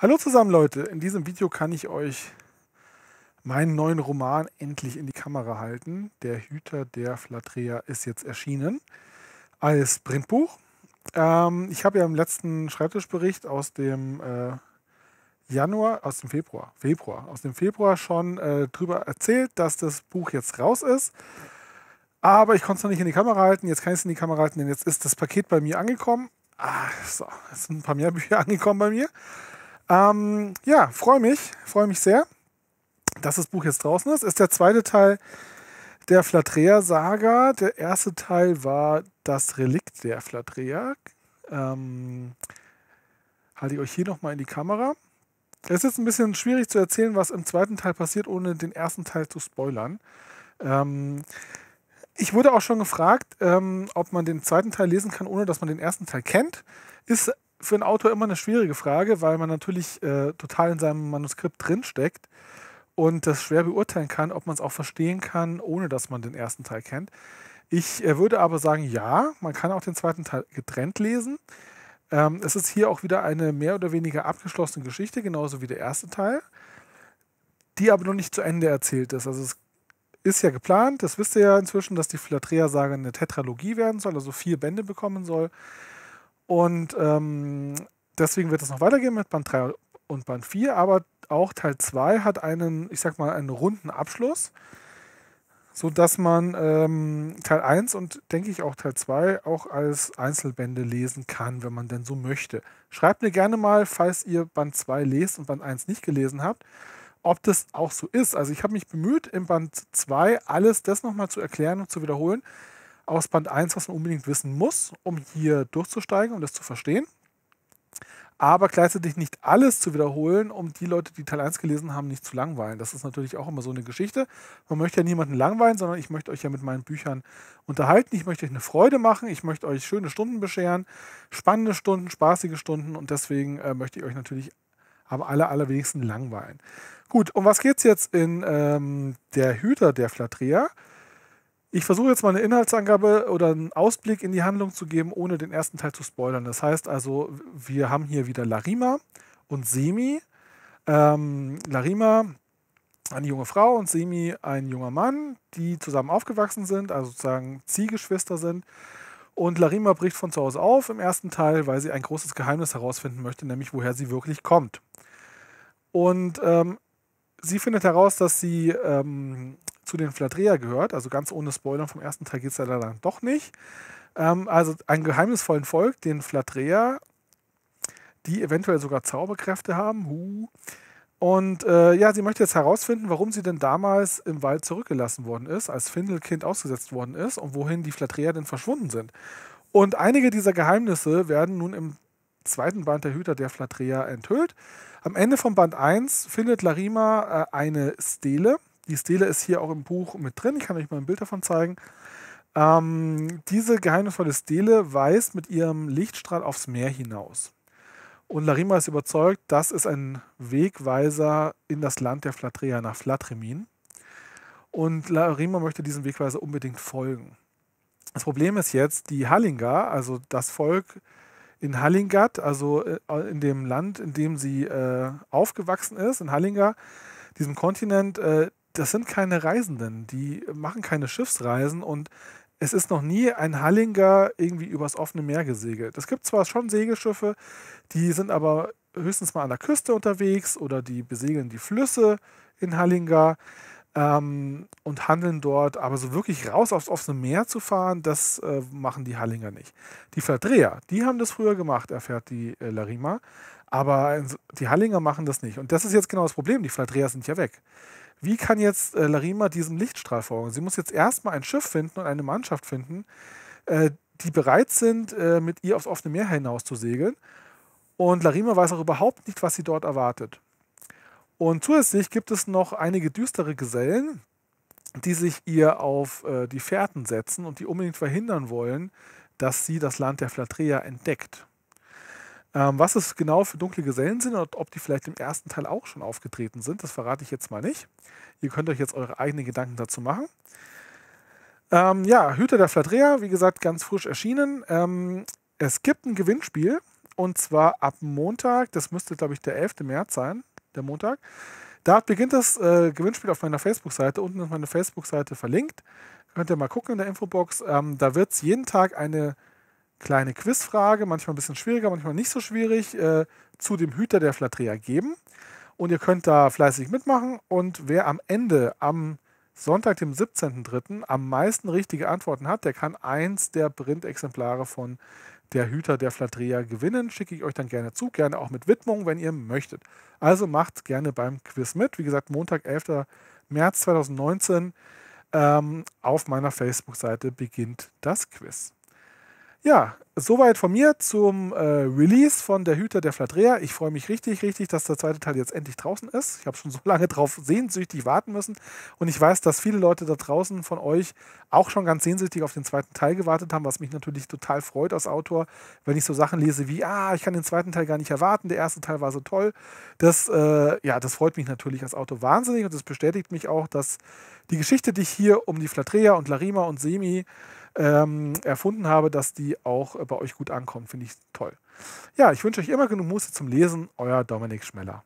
Hallo zusammen Leute, in diesem Video kann ich euch meinen neuen Roman endlich in die Kamera halten. Der Hüter der Flatrea ist jetzt erschienen als Printbuch. Ähm, ich habe ja im letzten Schreibtischbericht aus dem äh, Januar, aus dem Februar, Februar, aus dem Februar schon äh, drüber erzählt, dass das Buch jetzt raus ist. Aber ich konnte es noch nicht in die Kamera halten. Jetzt kann ich es in die Kamera halten, denn jetzt ist das Paket bei mir angekommen. Ah, so, es sind ein paar mehr Bücher angekommen bei mir. Ähm, ja, freue mich, freue mich sehr, dass das Buch jetzt draußen ist. Ist der zweite Teil der Flatrea-Saga. Der erste Teil war das Relikt der Flatrea. Ähm, halte ich euch hier nochmal in die Kamera. Es ist jetzt ein bisschen schwierig zu erzählen, was im zweiten Teil passiert, ohne den ersten Teil zu spoilern. Ähm, ich wurde auch schon gefragt, ähm, ob man den zweiten Teil lesen kann, ohne dass man den ersten Teil kennt. Ist für einen Autor immer eine schwierige Frage, weil man natürlich äh, total in seinem Manuskript drinsteckt und das schwer beurteilen kann, ob man es auch verstehen kann, ohne dass man den ersten Teil kennt. Ich äh, würde aber sagen, ja, man kann auch den zweiten Teil getrennt lesen. Ähm, es ist hier auch wieder eine mehr oder weniger abgeschlossene Geschichte, genauso wie der erste Teil, die aber noch nicht zu Ende erzählt ist. Also es ist ja geplant, das wisst ihr ja inzwischen, dass die Philatrea-Sage eine Tetralogie werden soll, also vier Bände bekommen soll. Und ähm, deswegen wird es noch weitergehen mit Band 3 und Band 4, aber auch Teil 2 hat einen, ich sag mal, einen runden Abschluss, sodass man ähm, Teil 1 und denke ich auch Teil 2 auch als Einzelbände lesen kann, wenn man denn so möchte. Schreibt mir gerne mal, falls ihr Band 2 lest und Band 1 nicht gelesen habt, ob das auch so ist. Also ich habe mich bemüht, im Band 2 alles das nochmal zu erklären und zu wiederholen, aus Band 1, was man unbedingt wissen muss, um hier durchzusteigen und das zu verstehen. Aber gleichzeitig nicht alles zu wiederholen, um die Leute, die Teil 1 gelesen haben, nicht zu langweilen. Das ist natürlich auch immer so eine Geschichte. Man möchte ja niemanden langweilen, sondern ich möchte euch ja mit meinen Büchern unterhalten. Ich möchte euch eine Freude machen. Ich möchte euch schöne Stunden bescheren. Spannende Stunden, spaßige Stunden. Und deswegen äh, möchte ich euch natürlich am aller, allerwenigsten langweilen. Gut, um was geht es jetzt in ähm, Der Hüter der Flatria? Ich versuche jetzt mal eine Inhaltsangabe oder einen Ausblick in die Handlung zu geben, ohne den ersten Teil zu spoilern. Das heißt also, wir haben hier wieder Larima und Semi. Ähm, Larima, eine junge Frau und Semi, ein junger Mann, die zusammen aufgewachsen sind, also sozusagen Ziehgeschwister sind. Und Larima bricht von zu Hause auf im ersten Teil, weil sie ein großes Geheimnis herausfinden möchte, nämlich woher sie wirklich kommt. Und ähm, sie findet heraus, dass sie ähm, zu den Flatrea gehört. Also ganz ohne Spoiler vom ersten Teil geht es ja dann doch nicht. Ähm, also einen geheimnisvollen Volk, den Flatrea, die eventuell sogar Zauberkräfte haben. Huh. Und äh, ja, sie möchte jetzt herausfinden, warum sie denn damals im Wald zurückgelassen worden ist, als Findelkind ausgesetzt worden ist und wohin die Flatrea denn verschwunden sind. Und einige dieser Geheimnisse werden nun im zweiten Band der Hüter der Flatrea enthüllt. Am Ende von Band 1 findet Larima äh, eine Stele, die Stele ist hier auch im Buch mit drin. Ich kann euch mal ein Bild davon zeigen. Ähm, diese geheimnisvolle Stele weist mit ihrem Lichtstrahl aufs Meer hinaus. Und Larima ist überzeugt, das ist ein Wegweiser in das Land der Flatreer nach Flatremin. Und Larima möchte diesem Wegweiser unbedingt folgen. Das Problem ist jetzt, die Hallinga, also das Volk in Hallingat, also äh, in dem Land, in dem sie äh, aufgewachsen ist, in Hallinga, diesem Kontinent, äh, das sind keine Reisenden, die machen keine Schiffsreisen und es ist noch nie ein Hallinger irgendwie übers offene Meer gesegelt. Es gibt zwar schon Segelschiffe, die sind aber höchstens mal an der Küste unterwegs oder die besegeln die Flüsse in Hallinger ähm, und handeln dort, aber so wirklich raus aufs offene Meer zu fahren, das äh, machen die Hallinger nicht. Die Verdreher, die haben das früher gemacht, erfährt die äh, Larima, aber die Hallinger machen das nicht. Und das ist jetzt genau das Problem, die Verdreher sind ja weg. Wie kann jetzt äh, Larima diesem Lichtstrahl folgen? Sie muss jetzt erstmal ein Schiff finden und eine Mannschaft finden, äh, die bereit sind, äh, mit ihr aufs offene Meer hinaus zu segeln. Und Larima weiß auch überhaupt nicht, was sie dort erwartet. Und zusätzlich gibt es noch einige düstere Gesellen, die sich ihr auf äh, die Fährten setzen und die unbedingt verhindern wollen, dass sie das Land der Flatrea entdeckt. Ähm, was es genau für dunkle Gesellen sind und ob die vielleicht im ersten Teil auch schon aufgetreten sind, das verrate ich jetzt mal nicht. Ihr könnt euch jetzt eure eigenen Gedanken dazu machen. Ähm, ja, Hüter der Flatrea, wie gesagt, ganz frisch erschienen. Ähm, es gibt ein Gewinnspiel und zwar ab Montag, das müsste, glaube ich, der 11. März sein, der Montag. Da beginnt das äh, Gewinnspiel auf meiner Facebook-Seite. Unten ist meine Facebook-Seite verlinkt. Könnt ihr mal gucken in der Infobox. Ähm, da wird es jeden Tag eine kleine Quizfrage, manchmal ein bisschen schwieriger, manchmal nicht so schwierig, äh, zu dem Hüter der Flatrea geben. Und ihr könnt da fleißig mitmachen. Und wer am Ende, am Sonntag, dem 17.03., am meisten richtige Antworten hat, der kann eins der Printexemplare von der Hüter der Flatrea gewinnen. Schicke ich euch dann gerne zu, gerne auch mit Widmung, wenn ihr möchtet. Also macht gerne beim Quiz mit. Wie gesagt, Montag, 11. März 2019. Ähm, auf meiner Facebook-Seite beginnt das Quiz. Ja, soweit von mir zum äh, Release von Der Hüter der Flatrea. Ich freue mich richtig, richtig, dass der zweite Teil jetzt endlich draußen ist. Ich habe schon so lange drauf sehnsüchtig warten müssen. Und ich weiß, dass viele Leute da draußen von euch auch schon ganz sehnsüchtig auf den zweiten Teil gewartet haben, was mich natürlich total freut als Autor, wenn ich so Sachen lese wie, ah, ich kann den zweiten Teil gar nicht erwarten, der erste Teil war so toll. Das, äh, ja, das freut mich natürlich als Autor wahnsinnig und das bestätigt mich auch, dass die Geschichte, die ich hier um die Flatrea und Larima und Semi ähm, erfunden habe, dass die auch äh, bei euch gut ankommen. Finde ich toll. Ja, ich wünsche euch immer genug Muße zum Lesen. Euer Dominik Schmeller.